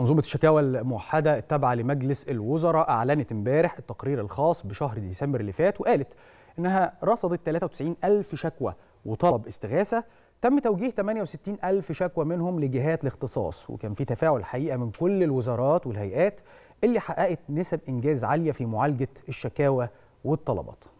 منظومة الشكاوى الموحدة التابعة لمجلس الوزراء أعلنت امبارح التقرير الخاص بشهر ديسمبر اللي فات وقالت إنها رصدت 93 ألف شكوى وطلب استغاثة تم توجيه 68 ألف شكوى منهم لجهات الاختصاص وكان في تفاعل حقيقة من كل الوزارات والهيئات اللي حققت نسب إنجاز عالية في معالجة الشكاوى والطلبات